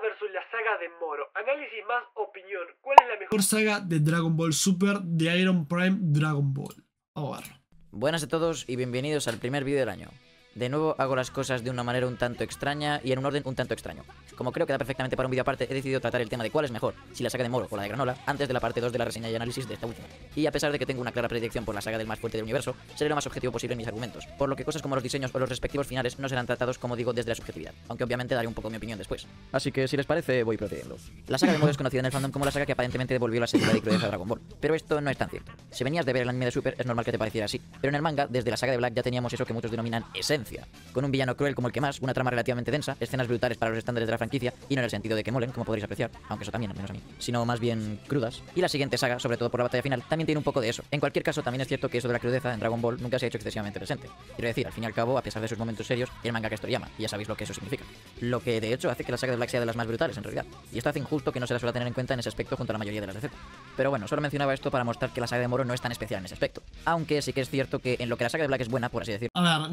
versus la saga de Moro. Análisis más opinión. ¿Cuál es la mejor saga de Dragon Ball Super de Iron Prime Dragon Ball? Vamos a Buenas a todos y bienvenidos al primer vídeo del año. De nuevo hago las cosas de una manera un tanto extraña y en un orden un tanto extraño. Como creo que da perfectamente para un vídeo aparte, he decidido tratar el tema de cuál es mejor, si la saga de Moro o la de Granola, antes de la parte 2 de la reseña y análisis de esta última. Y a pesar de que tengo una clara predicción por la saga del más fuerte del universo, seré lo más objetivo posible en mis argumentos, por lo que cosas como los diseños o los respectivos finales no serán tratados, como digo, desde la subjetividad, aunque obviamente daré un poco mi opinión después. Así que si les parece, voy procediendo. La saga de Moro es conocida en el fandom como la saga que aparentemente devolvió la seriedad de de Dragon Ball, pero esto no es tan cierto. Si venías de ver el anime de Super, es normal que te pareciera así, pero en el manga, desde la saga de Black ya teníamos eso que muchos denominan esencia con un villano cruel como el que más, una trama relativamente densa, escenas brutales para los estándares de la franquicia, y no en el sentido de que molen, como podréis apreciar, aunque eso también, al menos a mí, sino más bien crudas. Y la siguiente saga, sobre todo por la batalla final, también tiene un poco de eso. En cualquier caso, también es cierto que eso de la crudeza en Dragon Ball nunca se ha hecho excesivamente presente. Quiero decir, al fin y al cabo, a pesar de sus momentos serios, el manga que esto llama, y ya sabéis lo que eso significa. Lo que de hecho hace que la saga de Black sea de las más brutales, en realidad. Y esto hace injusto que no se la suele tener en cuenta en ese aspecto junto a la mayoría de las de Z. Pero bueno, solo mencionaba esto para mostrar que la saga de Moro no es tan especial en ese aspecto. Aunque sí que es cierto que en lo que la saga de Black es buena, por así decir. no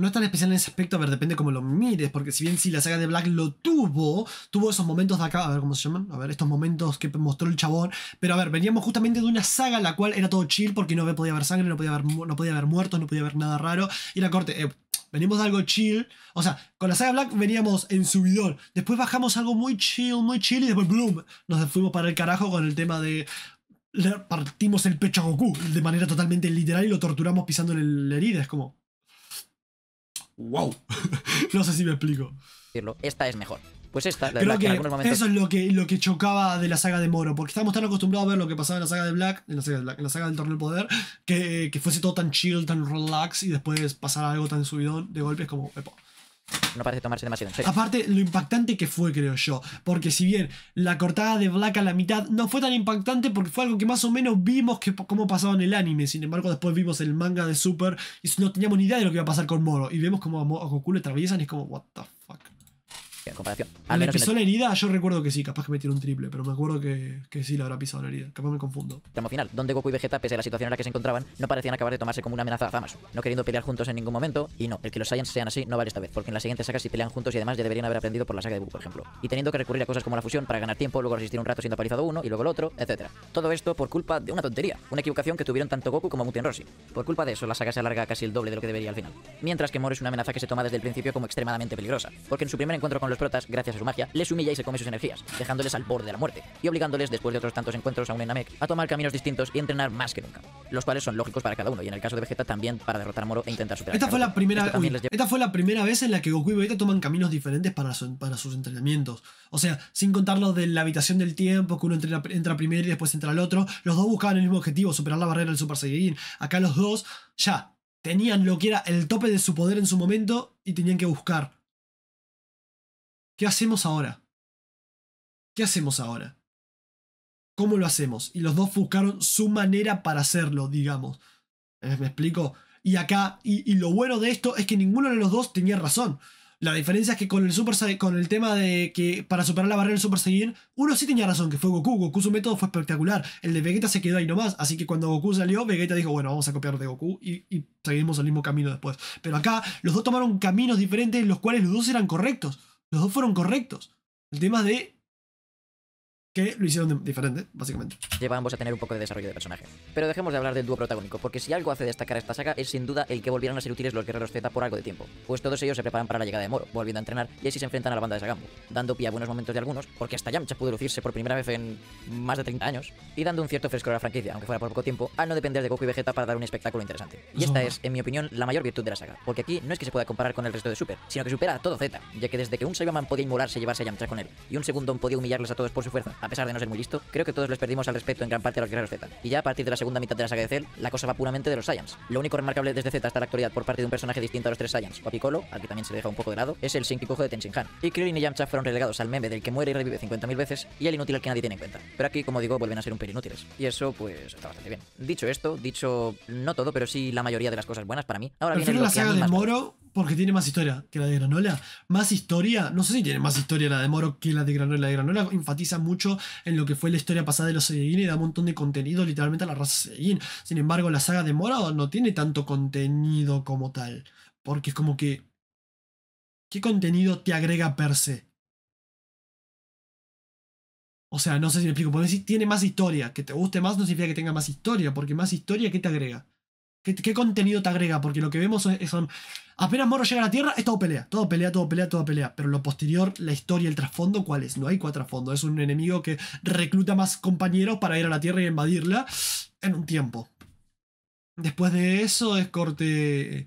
aspecto, a ver, depende cómo lo mires, porque si bien si la saga de Black lo tuvo, tuvo esos momentos de acá, a ver cómo se llaman, a ver, estos momentos que mostró el chabón, pero a ver, veníamos justamente de una saga en la cual era todo chill porque no podía haber sangre, no podía haber, no podía haber muertos, no podía haber nada raro, y la corte, eh, venimos de algo chill, o sea, con la saga Black veníamos en subidor, después bajamos algo muy chill, muy chill, y después, bloom, nos fuimos para el carajo con el tema de partimos el pecho a Goku de manera totalmente literal y lo torturamos pisando en la herida. Es como, wow. no sé si me explico. Esta es mejor. Pues esta, la Creo que, eso es lo que, lo que chocaba de la saga de Moro, porque estábamos tan acostumbrados a ver lo que pasaba en la saga de Black, en la saga, del Torneo del Poder, que, fuese todo tan chill, tan relax, y después pasar algo tan subidón de golpes como, no parece tomarse demasiado en Aparte, lo impactante que fue, creo yo. Porque si bien la cortada de Black a la mitad no fue tan impactante porque fue algo que más o menos vimos que, cómo pasaba en el anime. Sin embargo, después vimos el manga de Super y no teníamos ni idea de lo que iba a pasar con Moro. Y vemos como a Goku le atraviesan y es como, what the fuck en comparación. Al ¿Le pisó la herida? Yo recuerdo que sí, capaz que me tiró un triple, pero me acuerdo que, que sí le habrá pisado la herida. Capaz me confundo. Tramo final, donde Goku y Vegeta, pese a la situación en la que se encontraban, no parecían acabar de tomarse como una amenaza a Zamasu, no queriendo pelear juntos en ningún momento. Y no, el que los Saiyans sean así no vale esta vez, porque en la siguiente saga si pelean juntos y además deberían haber aprendido por la saga de Buu, por ejemplo. Y teniendo que recurrir a cosas como la fusión para ganar tiempo, luego resistir un rato siendo paralizado uno y luego el otro, etcétera Todo esto por culpa de una tontería, una equivocación que tuvieron tanto Goku como Muten Rossi. Por culpa de eso, la saga se alarga casi el doble de lo que debería al final. Mientras que Moro es una amenaza que se toma desde el principio como extremadamente peligrosa, porque en su primer encuentro con los protas, gracias a su magia, les humilla y se come sus energías, dejándoles al borde de la muerte, y obligándoles, después de otros tantos encuentros a un Enamek, a tomar caminos distintos y entrenar más que nunca, los cuales son lógicos para cada uno, y en el caso de Vegeta también para derrotar a Moro e intentar superar. Esta, fue la, primera, esta fue la primera vez en la que Goku y Vegeta toman caminos diferentes para, sus entrenamientos. O sea, sin contar los de la habitación del tiempo, que uno entra, entra primero y después entra el otro, los dos buscaban el mismo objetivo, superar la barrera del Super Saiyajin. Acá los dos ya tenían lo que era el tope de su poder en su momento y tenían que buscar ¿Qué hacemos ahora? ¿Qué hacemos ahora? ¿Cómo lo hacemos? Y los dos buscaron su manera para hacerlo, digamos. Eh, ¿Me explico? Y acá, y, lo bueno de esto es que ninguno de los dos tenía razón. La diferencia es que con el, super, con el tema de que para superar la barrera del Super Saiyan, uno sí tenía razón, que fue Goku. Goku su método fue espectacular. El de Vegeta se quedó ahí nomás. Así que cuando Goku salió, Vegeta dijo, bueno, vamos a copiar de Goku y, y seguimos el mismo camino después. Pero acá los dos tomaron caminos diferentes, los cuales los dos eran correctos. Los dos fueron correctos. El tema de que lo hicieron diferente, básicamente. Lleva a ambos a tener un poco de desarrollo de personaje. Pero dejemos de hablar del dúo protagónico, porque si algo hace destacar esta saga es sin duda el que volvieron a ser útiles los guerreros Z por algo de tiempo, pues todos ellos se preparan para la llegada de Moro, volviendo a entrenar y así se enfrentan a la banda de Sagambo, dando pie a buenos momentos de algunos, porque hasta Yamcha pudo lucirse por primera vez en más de 30 años, y dando un cierto fresco a la franquicia, aunque fuera por poco tiempo, al no depender de Goku y Vegeta para dar un espectáculo interesante. Y esta es, en mi opinión, la mayor virtud de la saga, porque aquí no es que se pueda comparar con el resto de Super, sino que supera a todo Z, ya que desde que un Saiyaman podía inmolarse y llevarse a Yamcha con él, y un segundo podía humillarles a todos por su fuerza, a pesar de no ser muy listo, creo que todos les perdimos al respecto en gran parte a los guerreros Z. Y ya a partir de la segunda mitad de la saga de Cell, la cosa va puramente de los Saiyans. Lo único remarcable desde Z hasta la actualidad por parte de un personaje distinto a los tres Saiyans, o a al que también se deja un poco de lado, es el picojo de Tenshinhan. Y Krillin y Yamcha fueron relegados al meme del que muere y revive 50.000 veces, y el inútil al que nadie tiene en cuenta. Pero aquí, como digo, vuelven a ser un pelín inútiles. Y eso, pues, está bastante bien. Dicho esto, dicho no todo, pero sí la mayoría de las cosas buenas para mí. Ahora viene lo que a más Moro porque tiene más historia que la de Granola. Más historia, no sé si tiene más historia la de Moro que la de Granola. La de Granola enfatiza mucho en lo que fue la historia pasada de los Saiyajin y da un montón de contenido literalmente a la raza Saiyajin. Sin embargo, la saga de Moro no tiene tanto contenido como tal. Porque es como que... ¿Qué contenido te agrega per se? O sea, no sé si me explico. Porque si tiene más historia, que te guste más no significa que tenga más historia, porque más historia, ¿qué te agrega? ¿Qué, contenido te agrega? Porque lo que vemos son, Apenas Moro llega a la Tierra, es todo pelea. Todo pelea, todo pelea, todo pelea. Pero lo posterior, la historia, el trasfondo, ¿cuál es? No hay cuatro trasfondo. Es un enemigo que recluta más compañeros para ir a la Tierra y invadirla en un tiempo. Después de eso es corte...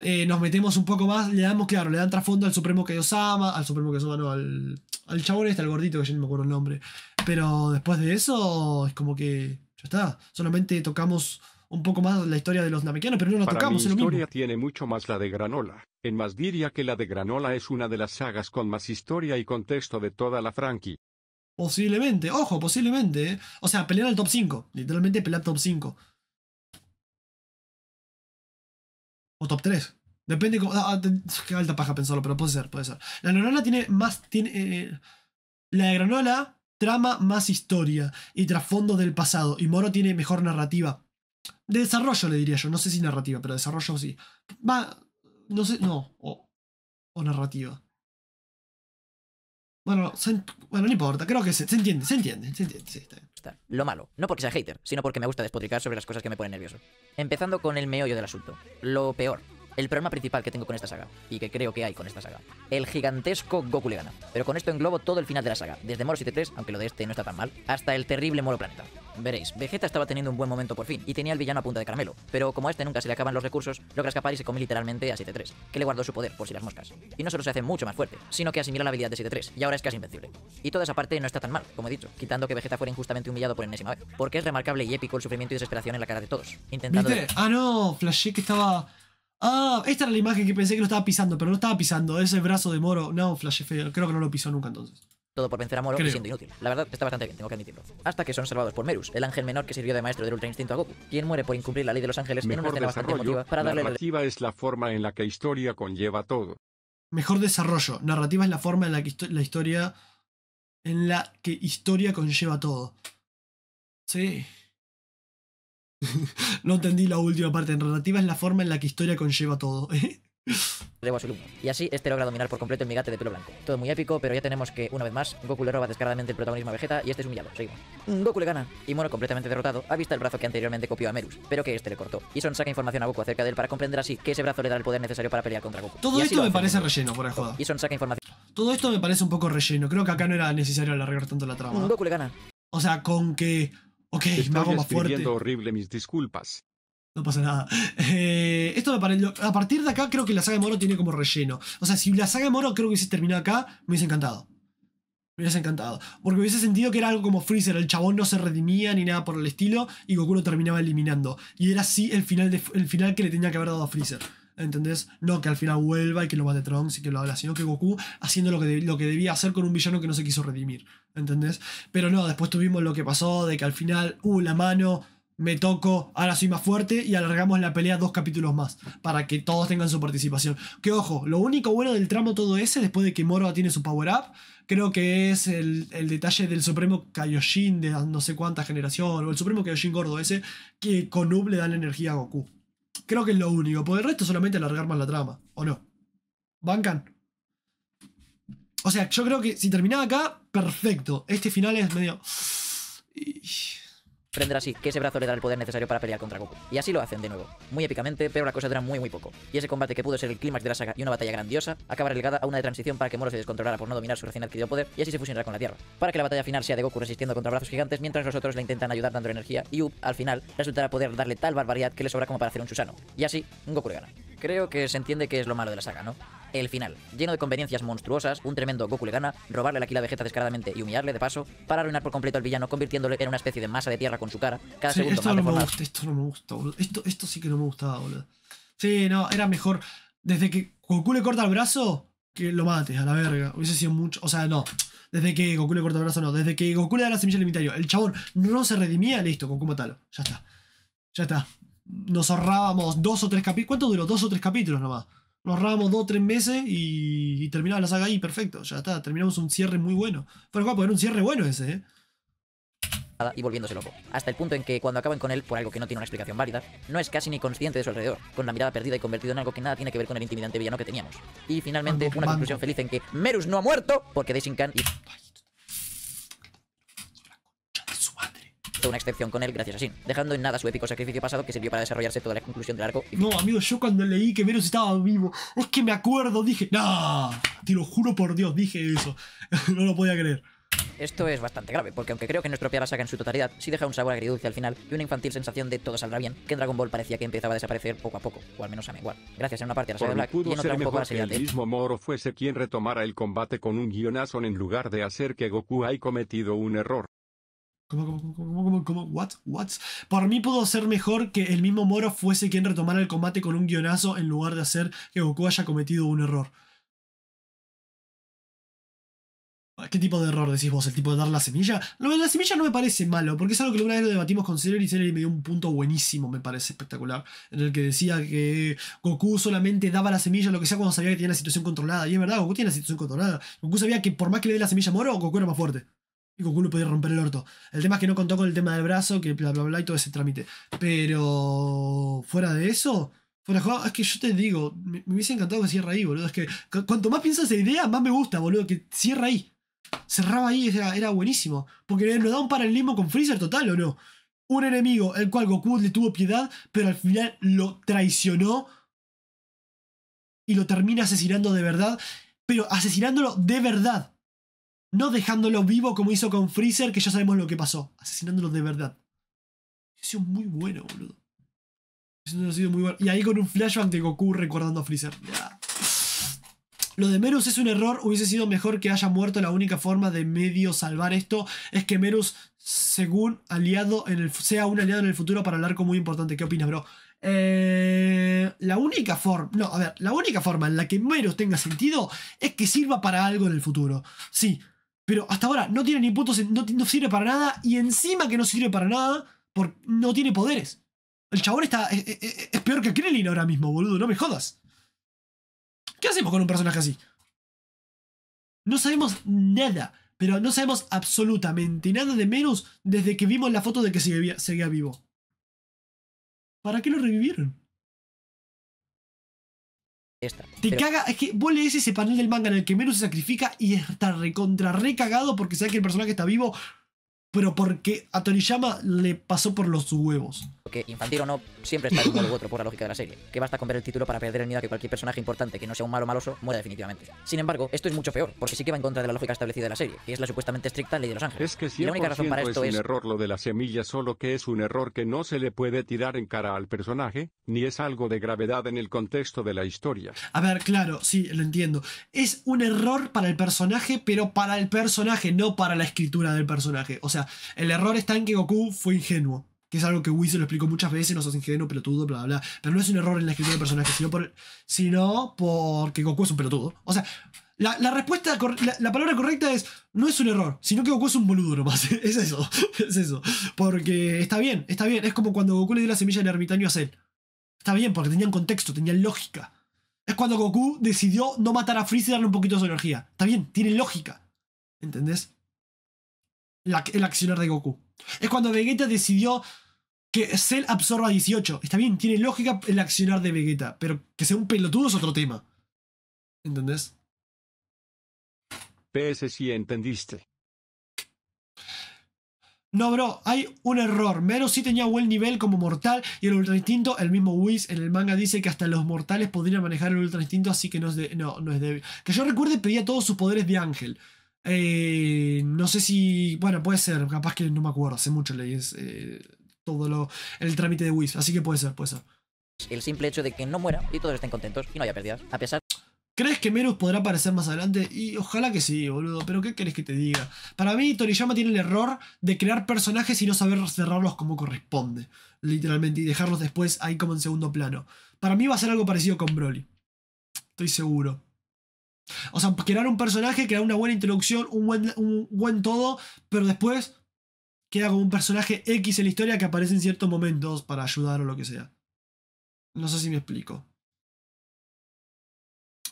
Eh, nos metemos un poco más, le damos, claro, le dan trasfondo al Supremo que ama. al Supremo que no, al, al chabón este, al gordito, que ya no me acuerdo el nombre. Pero después de eso, es como que, ya está, solamente tocamos un poco más la historia de los namequianos, pero no la Para tocamos. La historia tiene mucho más la de Granola. En más diría que la de Granola es una de las sagas con más historia y contexto de toda la franqui. Posiblemente, ojo, posiblemente. ¿eh? O sea, pelear al top 5. Literalmente pelear top 5. O top 3. Depende cómo. Ah, ah, qué alta paja pensarlo, pero puede ser, puede ser. La granola tiene más. Tiene, eh, la de granola trama más historia y trasfondo del pasado. Y Moro tiene mejor narrativa. De desarrollo, le diría yo. No sé si narrativa, pero desarrollo sí. Va. No sé. No. O, narrativa. Bueno, bueno, no importa. Creo que se, entiende, se entiende, se entiende. Sí, está Lo malo. No porque sea hater, sino porque me gusta despotricar sobre las cosas que me ponen nervioso. Empezando con el meollo del asunto. Lo peor el problema principal que tengo con esta saga, y que creo que hay con esta saga, el gigantesco Goku le gana. Pero con esto englobo todo el final de la saga, desde Moro 73, aunque lo de este no está tan mal, hasta el terrible Moro Planeta. Veréis, Vegeta estaba teniendo un buen momento por fin, y tenía al villano a punta de caramelo, pero como a este nunca se le acaban los recursos, logra escapar y se come literalmente a 7-3, que le guardó su poder por si las moscas. Y no solo se hace mucho más fuerte, sino que asimila la habilidad de 7 y ahora es casi invencible. Y toda esa parte no está tan mal, como he dicho, quitando que Vegeta fuera injustamente humillado por enésima vez, porque es remarcable y épico el sufrimiento y desesperación en la cara de todos, intentando... Ah, no, que estaba Ah, esta era la imagen que pensé que lo estaba pisando, pero no estaba pisando. Ese brazo de Moro. No, flash feo. Creo que no lo pisó nunca entonces. Todo por vencer a Moro siendo inútil. La verdad está bastante bien, tengo que admitirlo. Hasta que son salvados por Merus, el ángel menor que sirvió de maestro del Ultra Instinto a Goku, quien muere por incumplir la ley de los ángeles en una escena bastante emotiva para darle narrativa es la forma en la que historia conlleva todo. Mejor desarrollo. Narrativa es la forma en la que la historia en la que historia conlleva todo. Sí. no entendí la última parte. En relativa es la forma en la que historia conlleva todo. ¿eh? Y así este logra dominar por completo el migate de pelo blanco. Todo muy épico, pero ya tenemos que, una vez más, Goku le roba descaradamente el protagonismo a Vegeta y este es humillado. Seguimos. Goku le gana. Y moro completamente derrotado, ha visto el brazo que anteriormente copió a Merus, pero que este le cortó. Y Son saca información a Goku acerca de él para comprender así que ese brazo le da el poder necesario para pelear contra Goku. Todo esto me parece relleno, por juego. Y Son saca información. Todo esto me parece un poco relleno. Creo que acá no era necesario alargar tanto la trama. Goku le gana. O sea, con que Ok, me hago más fuerte. horrible mis disculpas. No pasa nada. Eh, esto a partir de acá creo que la saga de Moro tiene como relleno. O sea, si la saga de Moro creo que hubiese terminado acá, me hubiese encantado. Me hubiese encantado. Porque hubiese sentido que era algo como Freezer. El chabón no se redimía ni nada por el estilo. Y Goku lo terminaba eliminando. Y era así el final, el final que le tenía que haber dado a Freezer. ¿Entendés? No que al final vuelva y que lo mate Trunks y que lo habla, sino que Goku haciendo lo que, lo que debía hacer con un villano que no se quiso redimir. ¿Entendés? Pero no, después tuvimos lo que pasó de que al final, uh, la mano, me toco, ahora soy más fuerte y alargamos la pelea dos capítulos más para que todos tengan su participación. Que ojo, lo único bueno del tramo todo ese, después de que Moro tiene su power-up, creo que es el, detalle del Supremo Kaioshin de no sé cuánta generación, o el Supremo Kaioshin gordo ese, que con UB le dan energía a Goku. Creo que es lo único. Por el resto solamente alargar más la trama. ¿O no? ¿Bancan? O sea, yo creo que si terminaba acá, perfecto. Este final es medio prender así, que ese brazo le dará el poder necesario para pelear contra Goku. Y así lo hacen de nuevo, muy épicamente, pero la cosa dura muy muy poco. Y ese combate que pudo ser el clímax de la saga y una batalla grandiosa, acaba relegada a una de transición para que Moro se descontrolara por no dominar su recién adquirido poder y así se fusionará con la Tierra. Para que la batalla final sea de Goku resistiendo contra brazos gigantes mientras los otros le intentan ayudar dando energía y Up, al final, resultará poder darle tal barbaridad que le sobra como para hacer un chusano. Y así, Goku le gana. Creo que se entiende que es lo malo de la saga, ¿no? el final, lleno de conveniencias monstruosas, un tremendo Goku le gana, robarle la quila Vegeta descaradamente y humillarle de paso, para arruinar por completo al villano convirtiéndole en una especie de masa de tierra con su cara, cada segundo esto no me gusta, Esto no me gusta, Esto, sí que no me gustaba, boludo. Sí, no, era mejor desde que Goku le corta el brazo que lo mates a la verga. Hubiese sido mucho, o sea, no. Desde que Goku le corta el brazo, no. Desde que Goku le da la semilla al El chabón no se redimía, listo, Goku tal Ya está. Ya está. Nos ahorrábamos dos o tres capítulos. ¿Cuánto duró? Dos o tres capítulos nomás. Nos ahorrábamos dos o tres meses y, y, terminaba la saga ahí, perfecto, ya está, terminamos un cierre muy bueno. Fue guapo, era un cierre bueno ese, ¿eh? y volviéndose loco, hasta el punto en que cuando acaban con él por algo que no tiene una explicación válida, no es casi ni consciente de su alrededor, con la mirada perdida y convertido en algo que nada tiene que ver con el intimidante villano que teníamos. Y finalmente, una conclusión feliz en que Merus no ha muerto porque Desincan y... una excepción con él gracias a Sin, dejando en nada su épico sacrificio pasado que sirvió para desarrollarse toda la conclusión del arco. No, amigo, yo cuando leí que Venus estaba vivo, es que me acuerdo, dije, no Te lo juro por Dios, dije eso. no lo podía creer. Esto es bastante grave, porque aunque creo que no estropea la saga en su totalidad, sí deja un sabor agridulce al final y una infantil sensación de todo saldrá bien, que Dragon Ball parecía que empezaba a desaparecer poco a poco, o al menos a igual Gracias en una parte a la saga de Black y en otra un poco a la serie mismo Moro fuese quien retomara el combate con un guionazo en lugar de hacer que Goku haya cometido un error. ¿Cómo, cómo, cómo, cómo, cómo? ¿What? ¿What? Para mí pudo ser mejor que el mismo Moro fuese quien retomara el combate con un guionazo en lugar de hacer que Goku haya cometido un error. ¿Qué tipo de error decís vos? ¿El tipo de dar la semilla? Lo de la semilla no me parece malo, porque es algo que alguna vez lo debatimos con Celery y Celery me dio un punto buenísimo, me parece espectacular, en el que decía que Goku solamente daba la semilla, lo que sea, cuando sabía que tenía la situación controlada. Y es verdad, Goku tiene la situación controlada. Goku sabía que por más que le dé la semilla a Moro, Goku era más fuerte. Y Goku no podía romper el orto. El tema es que no contó con el tema del brazo, que bla, bla, bla y todo ese trámite. Pero fuera de eso, fuera de es que yo te digo, me, hubiese encantado que cierre ahí, boludo. Es que cuanto más piensas esa idea, más me gusta, boludo, que cierra ahí. Cerraba ahí, era, buenísimo. Porque le da un paralelismo con Freezer total, ¿o no? Un enemigo, el cual Goku le tuvo piedad, pero al final lo traicionó y lo termina asesinando de verdad, pero asesinándolo de verdad. No dejándolo vivo como hizo con Freezer, que ya sabemos lo que pasó. Asesinándolo de verdad. Ha sido muy bueno, boludo. Ha sido muy bueno. Y ahí con un flashback de Goku recordando a Freezer. Lo de Merus es un error. Hubiese sido mejor que haya muerto. La única forma de medio salvar esto es que Merus, según aliado en el, sea un aliado en el futuro para el arco muy importante. ¿Qué opinas, bro? Eh, la única forma, no, a ver, la única forma en la que Merus tenga sentido es que sirva para algo en el futuro. Sí, pero hasta ahora no tiene ni puntos, no, sirve para nada. Y encima que no sirve para nada, porque no tiene poderes. El chabón está. E- e- e- es, peor que Krillin ahora mismo, boludo, no me jodas. ¿Qué hacemos con un personaje así? No sabemos nada, pero no sabemos absolutamente nada de menos desde que vimos la foto de que seguía vivo. ¿Para qué lo revivieron? Te caga, es que vos lees ese panel del manga en el que menos se sacrifica y está recontra recagado porque sabe que el personaje está vivo, pero porque a Toriyama le pasó por los huevos. que infantil o no, siempre está de un u otro por la lógica de la serie. Que basta con ver el título para perder el miedo a que cualquier personaje importante que no sea un malo maloso muera definitivamente. Sin embargo, esto es mucho peor, porque sí que va en contra de la lógica establecida de la serie, que es la supuestamente estricta ley de los ángeles. Es la única razón para esto es un error lo de la semilla, solo que es un error que no se le puede tirar en cara al personaje, ni es algo de gravedad en el contexto de la historia. A ver, claro, sí, lo entiendo. Es un error para el personaje, pero para el personaje, no para la escritura del personaje. O sea, el error está en que Goku fue ingenuo. Que es algo que Wii se lo explicó muchas veces, no sos ingenuo, pelotudo, bla, bla, bla. Pero no es un error en la escritura de personaje sino, por, sino porque Goku es un pelotudo. O sea, la, respuesta, la, palabra correcta es, no es un error, sino que Goku es un boludo nomás. es eso, es eso. Porque está bien, está bien. Es como cuando Goku le dio la semilla del ermitaño a Cell. Está bien, porque tenían contexto, tenían lógica. Es cuando Goku decidió no matar a Freeze y darle un poquito de su energía. Está bien, tiene lógica. ¿Entendés? el accionar de Goku. Es cuando Vegeta decidió que Cell absorba 18. Está bien, tiene lógica el accionar de Vegeta, pero que sea un pelotudo es otro tema. ¿Entendés? PS si entendiste. No, bro, hay un error. menos sí tenía buen nivel como mortal y el Ultra Instinto, el mismo Whis en el manga dice que hasta los mortales podrían manejar el Ultra Instinto, así que no es, no es débil. Que yo recuerde pedía todos sus poderes de ángel. Eh, no sé si. Bueno, puede ser, capaz que no me acuerdo, hace mucho leí eh, todo lo, el trámite de Wiz, así que puede ser, puede ser. El simple hecho de que no muera y todos estén contentos y no haya pérdidas, a pesar. ¿Crees que Merus podrá aparecer más adelante? Y ojalá que sí, boludo, pero ¿qué querés que te diga? Para mí, Toriyama tiene el error de crear personajes y no saber cerrarlos como corresponde, literalmente, y dejarlos después ahí como en segundo plano. Para mí va a ser algo parecido con Broly. Estoy seguro. O sea, crear un personaje, crear una buena introducción, un buen, un buen todo, pero después queda como un personaje X en la historia que aparece en ciertos momentos para ayudar o lo que sea. No sé si me explico.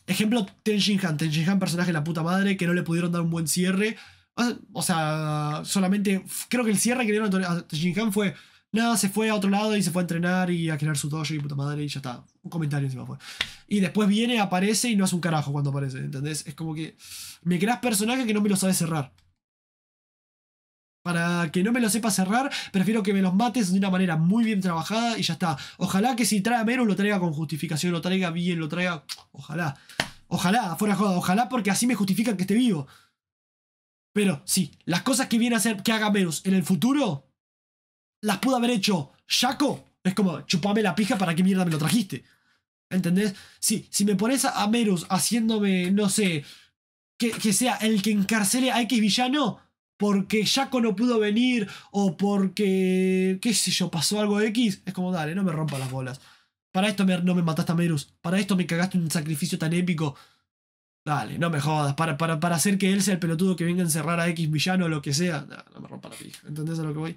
Ejemplo, Tenjin Han. personaje de la puta madre, que no le pudieron dar un buen cierre. O sea, solamente. Creo que el cierre que dieron a Tenjin Han fue. Nada, se fue a otro lado y se fue a entrenar y a crear su dojo y puta madre y ya está un comentario encima fue. Pues. Y después viene, aparece y no hace un carajo cuando aparece, ¿entendés? Es como que me creas personaje que no me lo sabe cerrar. Para que no me lo sepa cerrar, prefiero que me los mates de una manera muy bien trabajada y ya está. Ojalá que si trae a lo traiga con justificación, lo traiga bien, lo traiga. Ojalá. Ojalá, fuera joda, ojalá porque así me justifican que esté vivo. Pero sí, las cosas que viene a hacer que haga Merus en el futuro, las pudo haber hecho Shaco. Es como, chupame la pija para qué mierda me lo trajiste. ¿Entendés? Si, si me pones a, Merus haciéndome, no sé, que, que, sea el que encarcele a X villano porque Jaco no pudo venir o porque, qué sé yo, pasó algo X, es como, dale, no me rompa las bolas. Para esto no me mataste a Merus, para esto me cagaste un sacrificio tan épico. Dale, no me jodas, para, para, hacer que él sea el pelotudo que venga a encerrar a X villano o lo que sea, no, me rompa la pija, ¿entendés a lo que voy?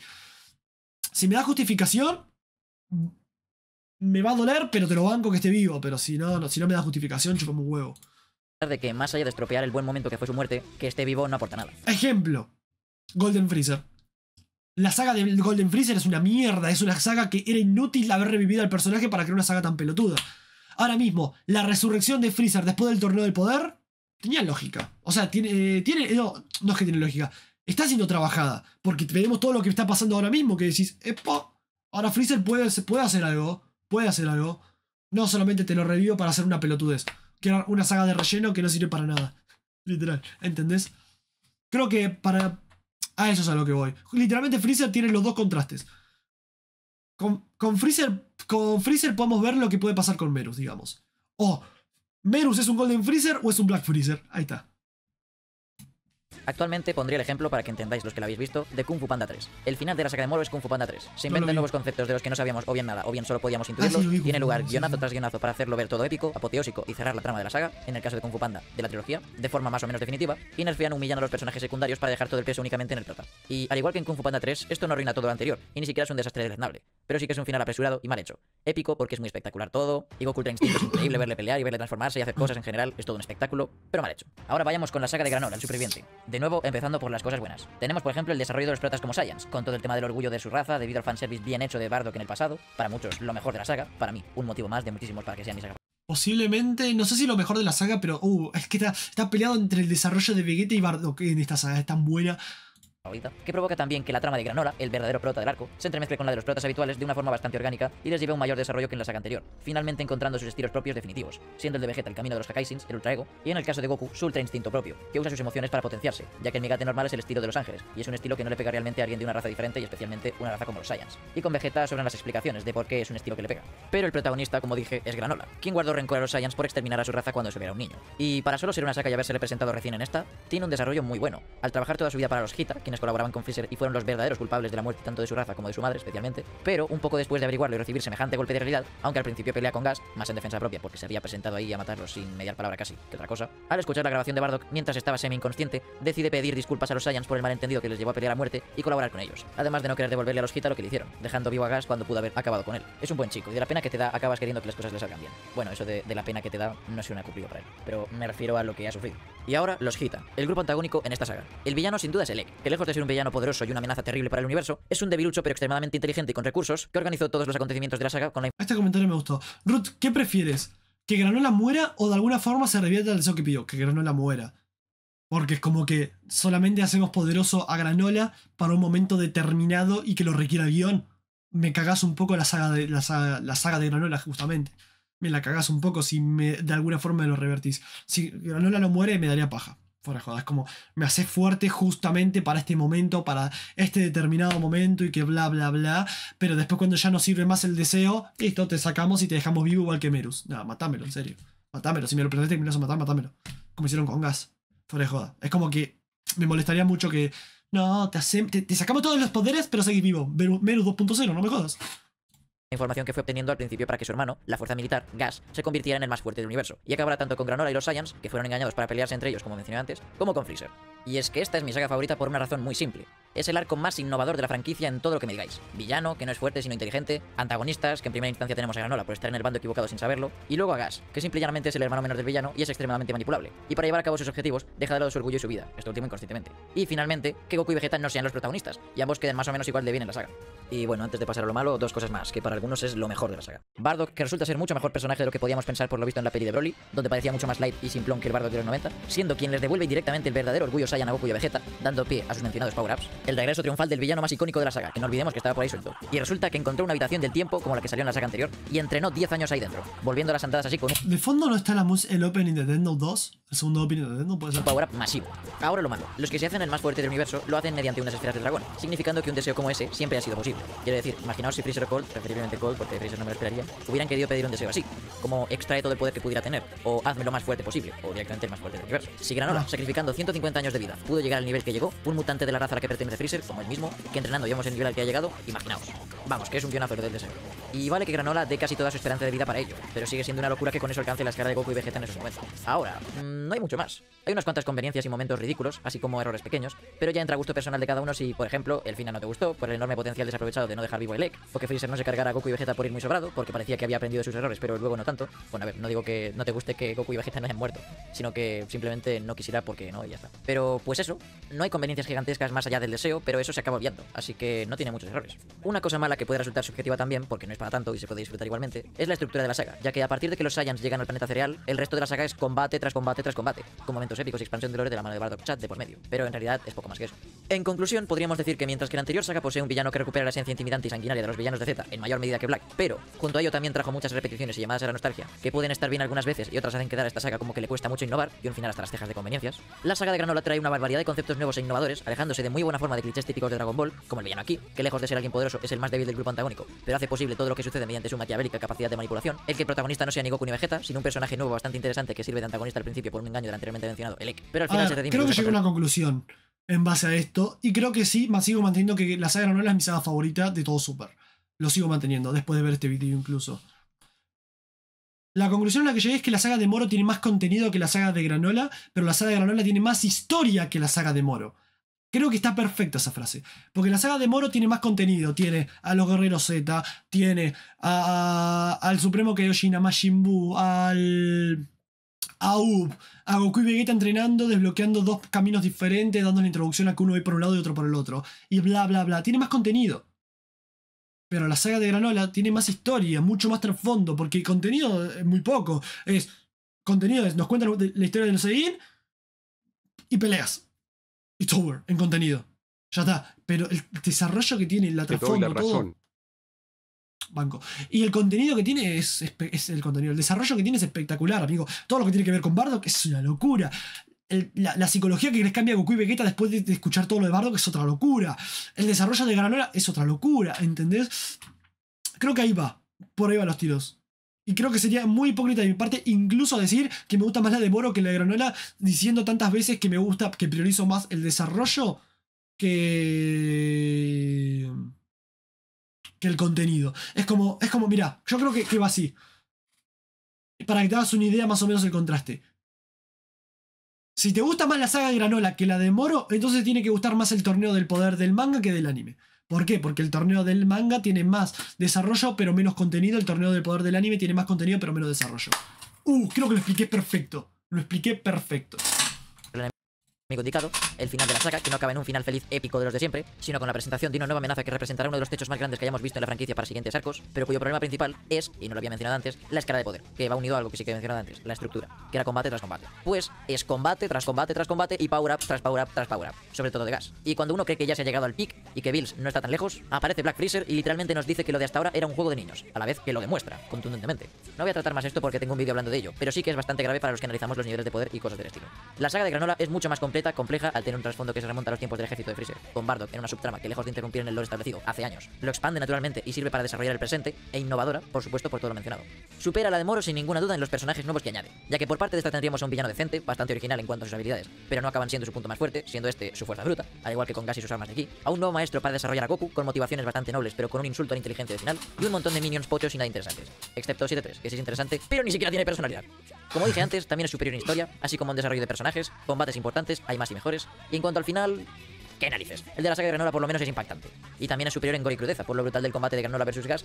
Si me da justificación, me va a doler, pero te lo banco que esté vivo. Pero si no, si no me da justificación, chupame un huevo. De que más allá de estropear el buen momento que fue su muerte, que esté vivo no aporta nada. Ejemplo: Golden Freezer. La saga de Golden Freezer es una mierda. Es una saga que era inútil haber revivido al personaje para crear una saga tan pelotuda. Ahora mismo, la resurrección de Freezer después del torneo del poder tenía lógica. O sea, tiene. Eh, tiene no, es que tiene lógica. Está siendo trabajada. Porque tenemos todo lo que está pasando ahora mismo. Que decís, Epo. ahora Freezer puede, puede hacer algo puede hacer algo, no solamente te lo revivo para hacer una pelotudez. Que una saga de relleno que no sirve para nada. Literal, ¿entendés? Creo que para... A eso es a lo que voy. Literalmente Freezer tiene los dos contrastes. Con, Freezer, con Freezer podemos ver lo que puede pasar con Merus, digamos. O Merus es un Golden Freezer o es un Black Freezer. Ahí está. Actualmente pondría el ejemplo para que entendáis los que lo habéis visto de Kung Fu Panda 3. El final de la saga de Moro es Kung Fu Panda 3. Se inventan nuevos conceptos de los que no sabíamos o bien nada o bien solo podíamos ah, intuirlos. Tiene lugar guionazo tras guionazo para hacerlo ver todo épico, apoteósico y cerrar la trama de la saga, en el caso de Kung Fu Panda, de la trilogía, de forma más o menos definitiva, y nerfean humillando a los personajes secundarios para dejar todo el peso únicamente en el trata Y al igual que en Kung Fu Panda 3, esto no arruina todo lo anterior, y ni siquiera es un desastre deleznable, pero sí que es un final apresurado y mal hecho. Épico porque es muy espectacular todo, y Goku Ultra increíble verle pelear y verle transformarse y hacer cosas en general, es todo un espectáculo, pero mal hecho. Ahora vayamos con la saga de Granola, el superviviente, nuevo, empezando por las cosas buenas. Tenemos, por ejemplo, el desarrollo de los protas como Saiyans, con todo el tema del orgullo de su raza debido al fanservice bien hecho de Bardock en el pasado. Para muchos, lo mejor de la saga. Para mí, un motivo más de muchísimos para que sea mi saga. Posiblemente, no sé si lo mejor de la saga, pero uh, es que está, está peleado entre el desarrollo de Vegeta y Bardock en esta saga, es tan buena que provoca también que la trama de Granola, el verdadero prota del arco, se entremezcle con la de los protas habituales de una forma bastante orgánica y les lleve a un mayor desarrollo que en la saga anterior, finalmente encontrando sus estilos propios definitivos, siendo el de Vegeta el camino de los Hakaisins, el Ultra Ego, y en el caso de Goku, su Ultra Instinto propio, que usa sus emociones para potenciarse, ya que el Migate normal es el estilo de los ángeles, y es un estilo que no le pega realmente a alguien de una raza diferente y especialmente una raza como los Saiyans. Y con Vegeta sobran las explicaciones de por qué es un estilo que le pega. Pero el protagonista, como dije, es Granola, quien guardó rencor a los Saiyans por exterminar a su raza cuando se hubiera un niño. Y para solo ser una saca y haberse representado recién en esta, tiene un desarrollo muy bueno. Al trabajar toda su vida para los Hita, colaboraban con Fisher y fueron los verdaderos culpables de la muerte tanto de su raza como de su madre especialmente, pero un poco después de averiguarlo y recibir semejante golpe de realidad, aunque al principio pelea con Gas, más en defensa propia porque se había presentado ahí a matarlo sin mediar palabra casi que otra cosa, al escuchar la grabación de Bardock mientras estaba semi inconsciente, decide pedir disculpas a los Saiyans por el malentendido que les llevó a pelear a muerte y colaborar con ellos, además de no querer devolverle a los Gita lo que le hicieron, dejando vivo a Gas cuando pudo haber acabado con él. Es un buen chico y de la pena que te da acabas queriendo que las cosas le salgan bien. Bueno, eso de, la pena que te da no es una cumplido para él, pero me refiero a lo que ha sufrido y ahora los Gita, el grupo antagónico en esta saga. El villano sin duda es Elec, que lejos de ser un villano poderoso y una amenaza terrible para el universo, es un debilucho pero extremadamente inteligente y con recursos que organizó todos los acontecimientos de la saga con la... Este comentario me gustó. Ruth, ¿qué prefieres? ¿Que Granola muera o de alguna forma se revierta el deseo que pidió? Que Granola muera. Porque es como que solamente hacemos poderoso a Granola para un momento determinado y que lo requiera el guión. Me cagas un poco la saga de, la la saga de Granola, justamente me la cagás un poco si me, de alguna forma me lo revertís. Si Granola no muere, me daría paja. Fuera jodas, como me haces fuerte justamente para este momento, para este determinado momento y que bla bla bla. Pero después, cuando ya no sirve más el deseo, Esto, te sacamos y te dejamos vivo igual que Merus. Nada, matámelo, en serio. Matámelo. Si me lo pretendés terminas a matar, matámelo. Como hicieron con Gas. Fuera de joda. Es como que me molestaría mucho que. No, te, te, sacamos todos los poderes, pero seguís vivo. Merus 2.0, no me jodas información que fue obteniendo al principio para que su hermano, la fuerza militar, Gas, se convirtiera en el más fuerte del universo, y acabará tanto con Granola y los Saiyans, que fueron engañados para pelearse entre ellos como mencioné antes, como con Freezer. Y es que esta es mi saga favorita por una razón muy simple. Es el arco más innovador de la franquicia en todo lo que me digáis. Villano, que no es fuerte sino inteligente, antagonistas, que en primera instancia tenemos a Granola por estar en el bando equivocado sin saberlo, y luego a Gas, que simplemente es el hermano menor del villano y es extremadamente manipulable, y para llevar a cabo sus objetivos deja de lado su orgullo y su vida, esto último inconscientemente. Y finalmente, que Goku y Vegeta no sean los protagonistas, y ambos queden más o menos igual de bien en la saga. Y bueno, antes de pasar lo malo, dos cosas más, que para algunos es lo mejor de la saga. Bardock, que resulta ser mucho mejor personaje de lo que podíamos pensar por lo visto en la peli de Broly, donde parecía mucho más light y simplón que el Bardock de los 90, siendo quien les devuelve directamente el verdadero orgullo Saiyan a Goku y a Vegeta, dando pie a sus mencionados power-ups, el regreso triunfal del villano más icónico de la saga, que no olvidemos que estaba por ahí suelto, y resulta que encontró una habitación del tiempo como la que salió en la saga anterior y entrenó 10 años ahí dentro, volviendo a las andadas así con ¿De fondo no está la el opening de Death Note 2? ¿El segundo opening de Death puede ser? Un power-up masivo. Ahora lo malo, los que se hacen el más fuerte del universo lo hacen mediante unas esferas del dragón, significando que un deseo como ese siempre ha sido posible. Quiero decir, imaginaos si Freezer Cold, preferiblemente de Cold, porque Freezer no me lo esperaría, hubieran querido pedir un deseo así, como extrae todo el poder que pudiera tener, o hazme lo más fuerte posible, o directamente el más fuerte del universo. Si Granola, ah. sacrificando 150 años de vida, pudo llegar al nivel que llegó, un mutante de la raza a la que pertenece Freezer, como el mismo, que entrenando llevamos el nivel al que ha llegado, imaginaos. Vamos, que es un guionazo del deseo. Y vale que Granola dé casi toda su esperanza de vida para ello, pero sigue siendo una locura que con eso alcance la escala de Goku y Vegeta en esos momentos. Ahora, mm, no hay mucho más. Hay unas cuantas conveniencias y momentos ridículos, así como errores pequeños, pero ya entra gusto personal de cada uno si, por ejemplo, el final no te gustó, por el enorme potencial desaprovechado de no dejar vivo el Egg, o Freezer no se cargara Goku y Vegeta por ir muy sobrado, porque parecía que había aprendido de sus errores, pero luego no tanto. Bueno, a ver, no digo que no te guste que Goku y Vegeta no hayan muerto, sino que simplemente no quisiera porque no, y ya está. Pero pues eso, no hay conveniencias gigantescas más allá del deseo, pero eso se acaba obviando, así que no tiene muchos errores. Una cosa mala que puede resultar subjetiva también, porque no es para tanto y se puede disfrutar igualmente, es la estructura de la saga, ya que a partir de que los Saiyans llegan al planeta cereal, el resto de la saga es combate tras combate tras combate, con momentos épicos y expansión de lore de la mano de Bardock Chat de por medio, pero en realidad es poco más que eso. En conclusión, podríamos decir que mientras que la anterior saga posee un villano que recupera la esencia intimidante y sanguinaria de los villanos de Z en mayor que Black, pero junto a ello también trajo muchas repeticiones y llamadas a la nostalgia, que pueden estar bien algunas veces y otras hacen quedar a esta saga como que le cuesta mucho innovar y un final hasta las cejas de conveniencias. La saga de Granola trae una barbaridad de conceptos nuevos e innovadores, alejándose de muy buena forma de clichés típicos de Dragon Ball, como el villano aquí, que lejos de ser alguien poderoso es el más débil del grupo antagónico, pero hace posible todo lo que sucede mediante su maquiavélica capacidad de manipulación, el que protagonista no sea ni Goku ni Vegeta, sino un personaje nuevo bastante interesante que sirve de antagonista al principio por un engaño del anteriormente mencionado, Elec. Pero al final se Creo que llegó una conclusión en base a esto, y creo que sí, más sigo manteniendo que la saga de Granola es mi saga favorita de todo Super lo sigo manteniendo, después de ver este vídeo incluso. La conclusión a la que llegué es que la saga de Moro tiene más contenido que la saga de Granola, pero la saga de Granola tiene más historia que la saga de Moro. Creo que está perfecta esa frase. Porque la saga de Moro tiene más contenido. Tiene a los Guerreros Z, tiene al Supremo Kaioshin, a Majin Buu, al. a Ub, a Goku y Vegeta entrenando, desbloqueando dos caminos diferentes, dando la introducción a que uno va por un lado y otro por el otro. Y bla, bla, bla. Tiene más contenido. Pero la saga de Granola tiene más historia, mucho más trasfondo, porque el contenido es muy poco. Es contenido, es, nos cuentan la historia de los y peleas. It's over en contenido. Ya está. Pero el desarrollo que tiene, la trasfondo, todo. Banco. Y el contenido que tiene es, es, el contenido. El desarrollo que tiene es espectacular, amigo. Todo lo que tiene que ver con Bardock es una locura la, psicología que les cambia Goku y Vegeta después de, escuchar todo lo de Bardo, que es otra locura. El desarrollo de Granola es otra locura, ¿entendés? Creo que ahí va. Por ahí van los tiros. Y creo que sería muy hipócrita de mi parte incluso decir que me gusta más la de Moro que la de Granola, diciendo tantas veces que me gusta, que priorizo más el desarrollo que que el contenido. Es como, es como, mira, yo creo que, va así. Para que te hagas una idea más o menos el contraste. Si te gusta más la saga de Granola que la de Moro, entonces tiene que gustar más el torneo del poder del manga que del anime. ¿Por qué? Porque el torneo del manga tiene más desarrollo pero menos contenido, el torneo del poder del anime tiene más contenido pero menos desarrollo. Uh, creo que lo expliqué perfecto. Lo expliqué perfecto indicado, el final de la saga, que no acaba en un final feliz épico de los de siempre, sino con la presentación de una nueva amenaza que representará uno de los techos más grandes que hayamos visto en la franquicia para siguientes arcos, pero cuyo problema principal es, y no lo había mencionado antes, la escala de poder, que va unido a algo que sí que he mencionado antes, la estructura, que era combate tras combate. Pues es combate tras combate tras combate y power-ups tras power-up tras power-up, sobre todo de gas. Y cuando uno cree que ya se ha llegado al pic y que Bills no está tan lejos, aparece Black Freezer y literalmente nos dice que lo de hasta ahora era un juego de niños, a la vez que lo demuestra, contundentemente. No voy a tratar más esto porque tengo un vídeo hablando de ello, pero sí que es bastante grave para los que analizamos los niveles de poder y cosas del estilo. La saga de Granola es mucho más compleja, al tener un trasfondo que se remonta a los tiempos del ejército de Freezer, con Bardock en una subtrama que lejos de interrumpir en el lore establecido hace años, lo expande naturalmente y sirve para desarrollar el presente, e innovadora, por supuesto por todo lo mencionado. Supera la de Moro sin ninguna duda en los personajes nuevos que añade, ya que por parte de esta tendríamos a un villano decente, bastante original en cuanto a sus habilidades, pero no acaban siendo su punto más fuerte, siendo este su fuerza bruta, al igual que con Gas y sus armas de aquí, a un nuevo maestro para desarrollar a Goku con motivaciones bastante nobles pero con un insulto inteligente la final y un montón de minions pochos y nada interesantes, excepto 7-3, que sí es interesante, pero ni siquiera tiene personalidad. Como dije antes, también es superior en historia, así como en desarrollo de personajes, combates importantes hay más y mejores. Y en cuanto al final, ¿qué narices? El de la saga de Granola por lo menos es impactante. Y también es superior en gore y crudeza, por lo brutal del combate de Granola versus Gas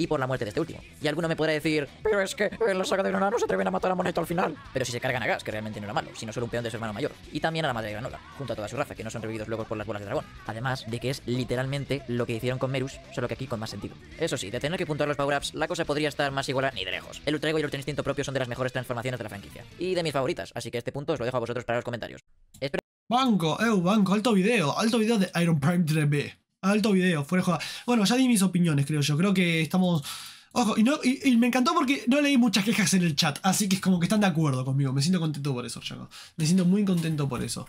y por la muerte de este último. Y alguno me podrá decir, pero es que en la saga de Nona no se atreven a matar a Moneto al final. Pero si se cargan a Gas, que realmente no era malo, sino solo un peón de su hermano mayor. Y también a la madre de Granola, junto a toda su raza, que no son revividos luego por las bolas de dragón. Además de que es literalmente lo que hicieron con Merus, solo que aquí con más sentido. Eso sí, de tener que puntuar los power-ups, la cosa podría estar más igual ni de lejos. El Ultra y el Ultra Instinto propio son de las mejores transformaciones de la franquicia. Y de mis favoritas, así que este punto os lo dejo a vosotros para los comentarios. Espero... Banco, eu, banco, alto video, alto video de Iron Prime 3B. Alto video, fuera de joda. Bueno, ya di mis opiniones, creo yo. Creo que estamos. Ojo, y, no, me encantó porque no leí muchas quejas en el chat, así que es como que están de acuerdo conmigo. Me siento contento por eso, Chaco. Me siento muy contento por eso.